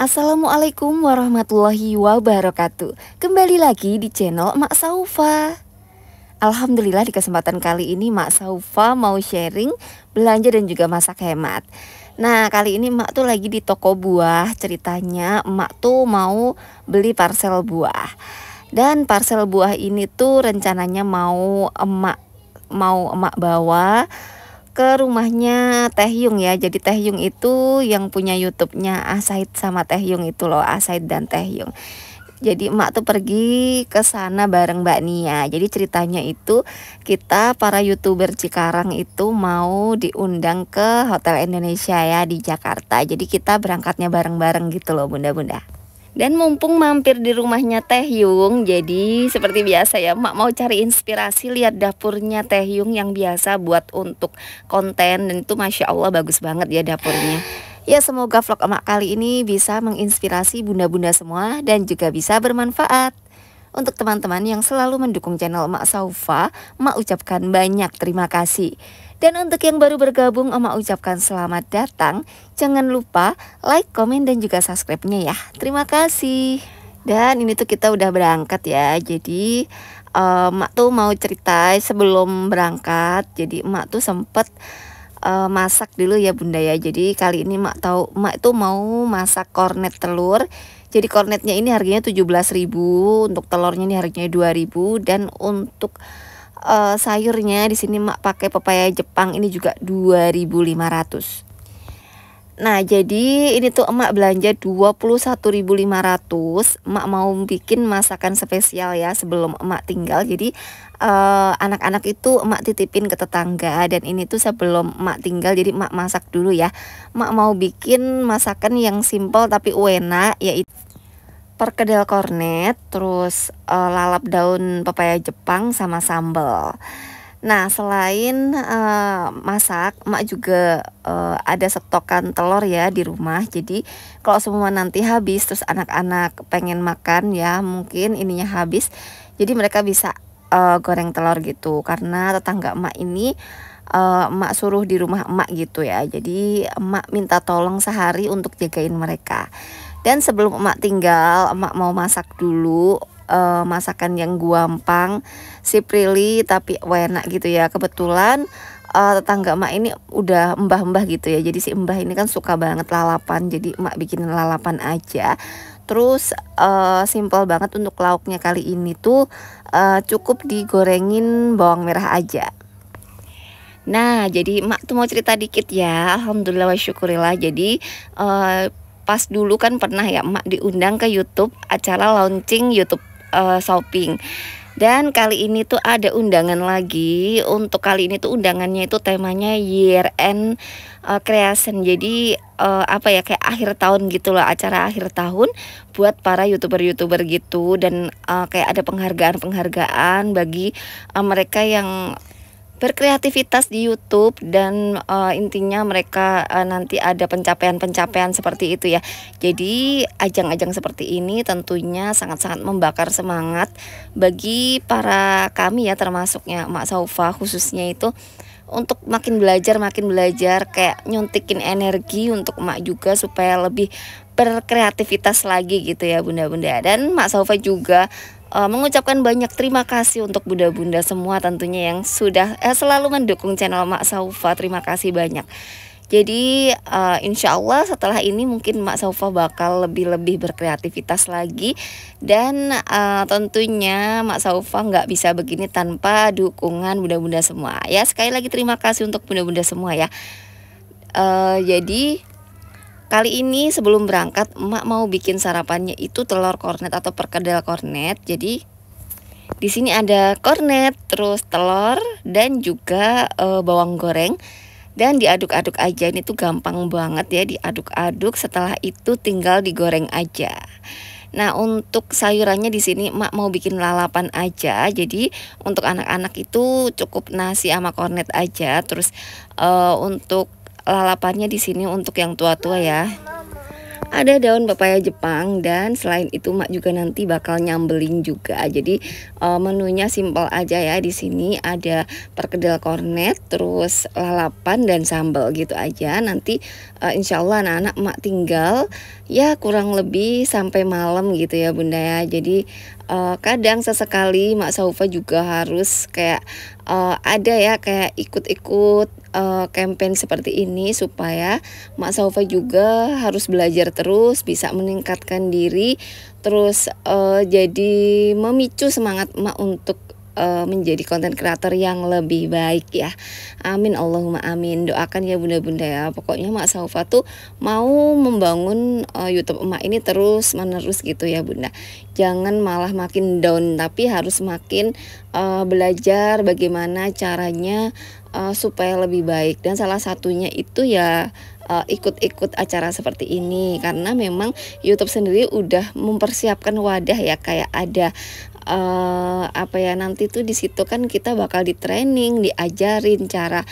Assalamualaikum warahmatullahi wabarakatuh Kembali lagi di channel Mak Saufa Alhamdulillah di kesempatan kali ini Mak Saufa mau sharing belanja dan juga masak hemat Nah kali ini emak tuh lagi di toko buah Ceritanya emak tuh mau beli parsel buah Dan parsel buah ini tuh rencananya mau emak mau emak bawa ke rumahnya Teh Yung ya. Jadi Teh Yung itu yang punya YouTube-nya Asaid sama Teh Yung itu loh, Asaid dan Teh Yung. Jadi emak tuh pergi ke sana bareng Mbak Nia. Jadi ceritanya itu kita para youtuber Cikarang itu mau diundang ke Hotel Indonesia ya di Jakarta. Jadi kita berangkatnya bareng-bareng gitu loh bunda-bunda. Dan mumpung mampir di rumahnya Teh Yung, jadi seperti biasa ya, Mak mau cari inspirasi lihat dapurnya Teh Yung yang biasa buat untuk konten dan itu masya Allah bagus banget ya dapurnya. Ya semoga vlog emak kali ini bisa menginspirasi bunda-bunda semua dan juga bisa bermanfaat. Untuk teman-teman yang selalu mendukung channel Mak Saufa, Mak ucapkan banyak terima kasih. Dan untuk yang baru bergabung, Mak ucapkan selamat datang. Jangan lupa like, komen, dan juga subscribe-nya ya. Terima kasih. Dan ini tuh kita udah berangkat ya. Jadi emak eh, tuh mau cerita sebelum berangkat. Jadi emak tuh sempet eh, masak dulu ya bunda ya. Jadi kali ini emak tahu emak tuh mau masak kornet telur jadi kornetnya ini harganya 17.000, untuk telurnya ini harganya 2.000 dan untuk uh, sayurnya di sini mak pakai pepaya Jepang ini juga 2.500. Nah, jadi ini tuh emak belanja 21.500. Emak mau bikin masakan spesial ya sebelum emak tinggal. Jadi eh, anak-anak uh, itu emak titipin ke tetangga dan ini tuh sebelum emak tinggal jadi emak masak dulu ya. Emak mau bikin masakan yang simple tapi enak yaitu perkedel kornet, terus uh, lalap daun pepaya Jepang sama sambal. Nah, selain uh, masak, mak juga uh, ada stokan telur ya di rumah. Jadi, kalau semua nanti habis terus anak-anak pengen makan ya, mungkin ininya habis. Jadi mereka bisa uh, goreng telur gitu karena tetangga emak ini uh, emak suruh di rumah emak gitu ya. Jadi emak minta tolong sehari untuk jagain mereka. Dan sebelum emak tinggal, emak mau masak dulu uh, masakan yang guampang si Prilly tapi enak gitu ya kebetulan uh, tetangga emak ini udah mbah-mbah gitu ya jadi si mbah ini kan suka banget lalapan jadi emak bikinin lalapan aja terus uh, eh, simple banget untuk lauknya kali ini tuh uh, cukup digorengin bawang merah aja Nah, jadi Mak tuh mau cerita dikit ya. Alhamdulillah wa syukurillah. Jadi uh, pas dulu kan pernah ya Mak diundang ke YouTube acara launching YouTube uh, shopping. Dan kali ini tuh ada undangan lagi. Untuk kali ini tuh undangannya itu temanya year end uh, creation. Jadi uh, apa ya kayak akhir tahun gitu loh, acara akhir tahun buat para YouTuber-YouTuber gitu dan uh, kayak ada penghargaan-penghargaan bagi uh, mereka yang berkreativitas di YouTube dan uh, intinya mereka uh, nanti ada pencapaian-pencapaian seperti itu ya. Jadi ajang-ajang seperti ini tentunya sangat-sangat membakar semangat bagi para kami ya termasuknya Mak Saufa khususnya itu untuk makin belajar makin belajar kayak nyuntikin energi untuk Mak juga supaya lebih berkreativitas lagi gitu ya bunda-bunda dan Mak Saufa juga uh, mengucapkan banyak terima kasih untuk bunda-bunda semua tentunya yang sudah eh, selalu mendukung channel Mak Saufa. Terima kasih banyak. Jadi uh, insya Allah setelah ini mungkin Mak Saufa bakal lebih-lebih berkreativitas lagi dan uh, tentunya Mak Saufa nggak bisa begini tanpa dukungan bunda-bunda semua. Ya sekali lagi terima kasih untuk bunda-bunda semua ya. Uh, jadi Kali ini sebelum berangkat emak mau bikin sarapannya itu telur kornet atau perkedel kornet. Jadi di sini ada kornet, terus telur dan juga e, bawang goreng dan diaduk-aduk aja. Ini tuh gampang banget ya diaduk-aduk. Setelah itu tinggal digoreng aja. Nah, untuk sayurannya di sini emak mau bikin lalapan aja. Jadi, untuk anak-anak itu cukup nasi sama kornet aja. Terus e, untuk lalapannya di sini untuk yang tua-tua ya. Ada daun pepaya Jepang dan selain itu mak juga nanti bakal nyambelin juga. Jadi uh, menunya simpel aja ya di sini ada perkedel kornet, terus lalapan dan sambal gitu aja. Nanti uh, insya Allah anak-anak mak tinggal ya kurang lebih sampai malam gitu ya bunda ya. Jadi uh, kadang sesekali mak Saufa juga harus kayak uh, ada ya kayak ikut-ikut uh, seperti ini supaya Mak Saufa juga harus belajar terus, bisa meningkatkan diri, terus uh, jadi memicu semangat Mak untuk uh, menjadi konten kreator yang lebih baik ya. Amin Allahumma amin. Doakan ya bunda-bunda ya. Pokoknya Mak Saufa tuh mau membangun uh, YouTube emak ini terus menerus gitu ya bunda. Jangan malah makin down tapi harus makin uh, belajar bagaimana caranya uh, supaya lebih baik dan salah satunya itu ya ikut-ikut ikut -ikut acara seperti ini karena memang YouTube sendiri udah mempersiapkan wadah ya kayak ada uh, apa ya nanti tuh di situ kan kita bakal di training, diajarin cara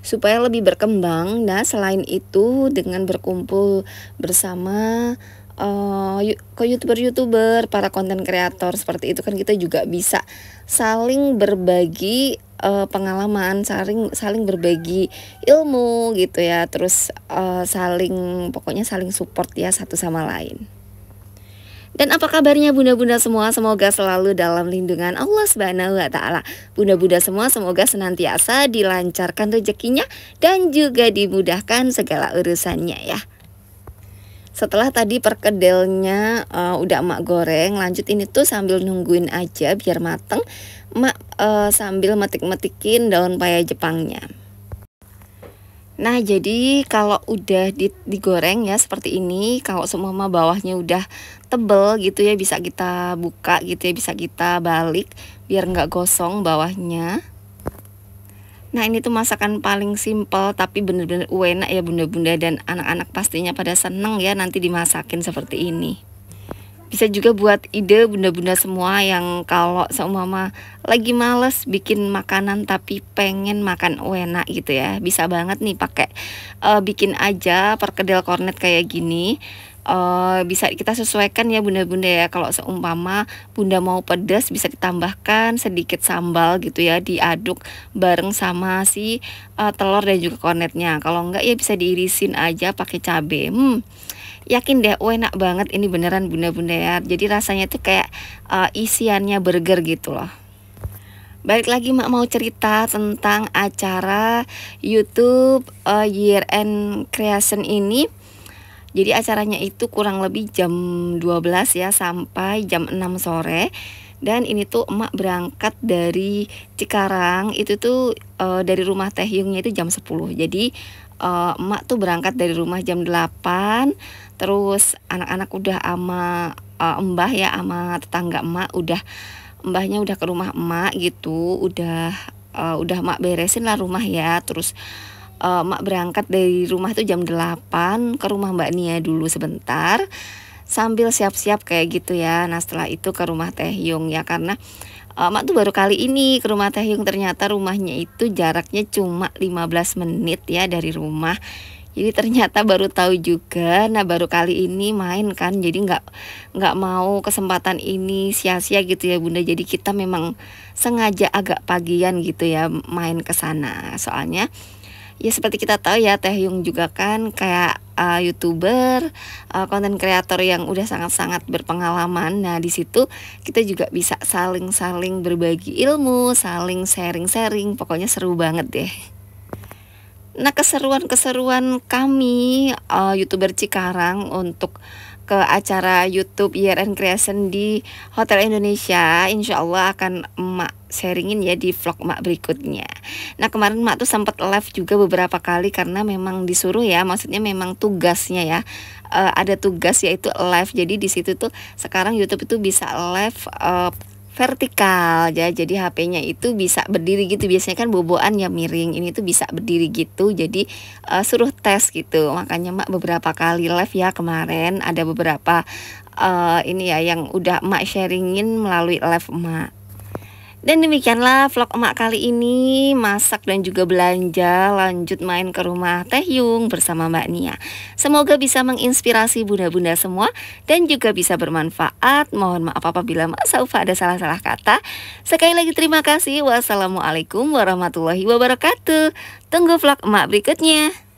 supaya lebih berkembang. Nah, selain itu dengan berkumpul bersama eh, uh, youtuber-youtuber, para konten kreator seperti itu kan kita juga bisa saling berbagi uh, pengalaman, saling saling berbagi ilmu gitu ya, terus uh, saling pokoknya saling support ya satu sama lain. Dan apa kabarnya bunda-bunda semua? Semoga selalu dalam lindungan Allah Subhanahu wa taala. Bunda-bunda semua semoga senantiasa dilancarkan rezekinya dan juga dimudahkan segala urusannya ya. Setelah tadi perkedelnya uh, udah emak goreng, lanjut ini tuh sambil nungguin aja biar mateng. Emak uh, sambil metik-metikin daun paya Jepangnya. Nah, jadi kalau udah digoreng ya seperti ini, kalau semua bawahnya udah tebel gitu ya bisa kita buka gitu ya, bisa kita balik biar nggak gosong bawahnya. Nah, ini tuh masakan paling simple tapi bener-bener enak ya bunda-bunda dan anak-anak pastinya pada seneng ya nanti dimasakin seperti ini bisa juga buat ide bunda-bunda semua yang kalau seumpama lagi males bikin makanan tapi pengen makan enak gitu ya bisa banget nih pakai uh, bikin aja perkedel kornet kayak gini uh, bisa kita sesuaikan ya bunda-bunda ya kalau seumpama bunda mau pedas bisa ditambahkan sedikit sambal gitu ya diaduk bareng sama si uh, telur dan juga kornetnya kalau enggak ya bisa diirisin aja pakai cabai. hmm yakin deh oh enak banget ini beneran bunda-bunda ya jadi rasanya tuh kayak uh, isiannya burger gitu loh Balik lagi Mak mau cerita tentang acara YouTube uh, Year End Creation ini. Jadi acaranya itu kurang lebih jam 12 ya sampai jam 6 sore. Dan ini tuh emak berangkat dari Cikarang itu tuh uh, dari rumah Teh Yungnya itu jam 10. Jadi uh, emak tuh berangkat dari rumah jam 8 terus anak-anak udah ama uh, mbah ya ama tetangga emak udah mbahnya udah ke rumah emak gitu udah uh, udah mak beresin lah rumah ya terus uh, eh, mak berangkat dari rumah tuh jam 8 ke rumah mbak Nia dulu sebentar sambil siap-siap kayak gitu ya nah setelah itu ke rumah Teh Yung ya karena uh, mak tuh baru kali ini ke rumah Teh Yung ternyata rumahnya itu jaraknya cuma 15 menit ya dari rumah jadi ternyata baru tahu juga nah baru kali ini main kan jadi nggak nggak mau kesempatan ini sia-sia gitu ya bunda jadi kita memang sengaja agak pagian gitu ya main ke sana soalnya ya seperti kita tahu ya Teh Yung juga kan kayak uh, youtuber eh, konten uh, kreator yang udah sangat-sangat berpengalaman nah di situ kita juga bisa saling-saling berbagi ilmu saling sharing-sharing pokoknya seru banget deh Nah, keseruan-keseruan kami uh, YouTuber Cikarang untuk ke acara YouTube Year and Creation di Hotel Indonesia, insya Allah akan emak sharingin ya di vlog mak berikutnya. Nah kemarin mak tuh sempat live juga beberapa kali karena memang disuruh ya, maksudnya memang tugasnya ya. Uh, ada tugas yaitu live. Jadi di situ tuh sekarang YouTube itu bisa live uh, vertikal ya jadi HP-nya itu bisa berdiri gitu biasanya kan boboan ya miring ini tuh bisa berdiri gitu jadi uh, suruh tes gitu makanya mak beberapa kali live ya kemarin ada beberapa uh, ini ya yang udah mak sharingin melalui live mak dan demikianlah vlog emak kali ini Masak dan juga belanja Lanjut main ke rumah Teh Yung bersama Mbak Nia Semoga bisa menginspirasi bunda-bunda semua Dan juga bisa bermanfaat Mohon maaf apabila masa Ufa ada salah-salah kata Sekali lagi terima kasih Wassalamualaikum warahmatullahi wabarakatuh Tunggu vlog emak berikutnya